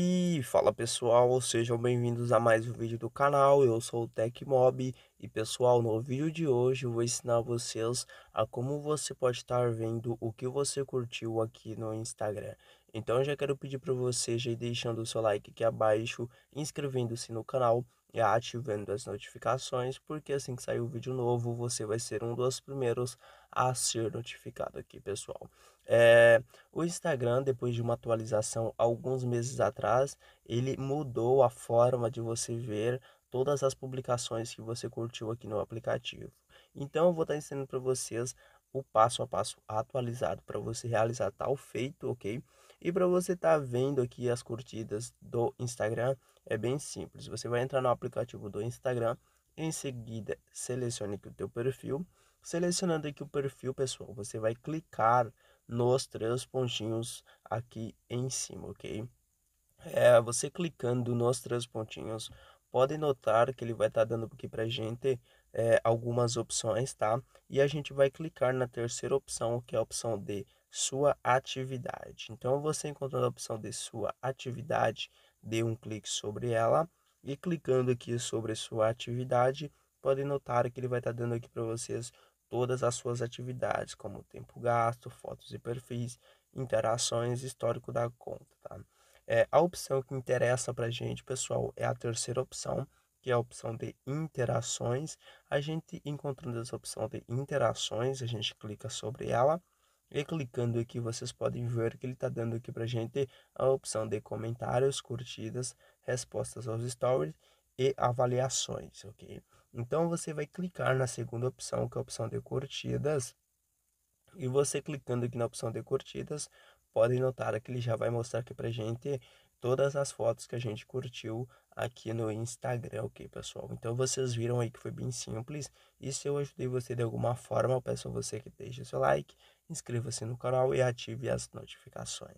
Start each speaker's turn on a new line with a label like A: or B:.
A: E fala pessoal, sejam bem-vindos a mais um vídeo do canal, eu sou o Tecmob e pessoal, no vídeo de hoje eu vou ensinar vocês a como você pode estar vendo o que você curtiu aqui no Instagram. Então já quero pedir para você já ir deixando o seu like aqui abaixo, inscrevendo-se no canal e ativando as notificações, porque assim que sair o um vídeo novo, você vai ser um dos primeiros a ser notificado aqui, pessoal. É, o Instagram, depois de uma atualização alguns meses atrás, ele mudou a forma de você ver todas as publicações que você curtiu aqui no aplicativo. Então eu vou estar ensinando para vocês o passo a passo atualizado para você realizar tal feito, ok? E para você estar tá vendo aqui as curtidas do Instagram, é bem simples. Você vai entrar no aplicativo do Instagram, em seguida selecione aqui o teu perfil. Selecionando aqui o perfil, pessoal, você vai clicar nos três pontinhos aqui em cima, ok? É, você clicando nos três pontinhos, pode notar que ele vai estar tá dando aqui a gente é, algumas opções, tá? E a gente vai clicar na terceira opção, que é a opção de sua atividade. Então, você encontrando a opção de sua atividade, dê um clique sobre ela e clicando aqui sobre sua atividade, podem notar que ele vai estar tá dando aqui para vocês todas as suas atividades, como tempo gasto, fotos e perfis, interações, histórico da conta, tá? É, a opção que interessa para a gente, pessoal, é a terceira opção, que é a opção de interações. A gente, encontrando essa opção de interações, a gente clica sobre ela. E clicando aqui, vocês podem ver que ele está dando aqui para a gente a opção de comentários, curtidas, respostas aos stories e avaliações, ok? Então você vai clicar na segunda opção, que é a opção de curtidas. E você clicando aqui na opção de curtidas, podem notar que ele já vai mostrar aqui pra gente todas as fotos que a gente curtiu aqui no Instagram, ok, pessoal? Então vocês viram aí que foi bem simples. E se eu ajudei você de alguma forma, eu peço a você que deixe seu like, inscreva-se no canal e ative as notificações.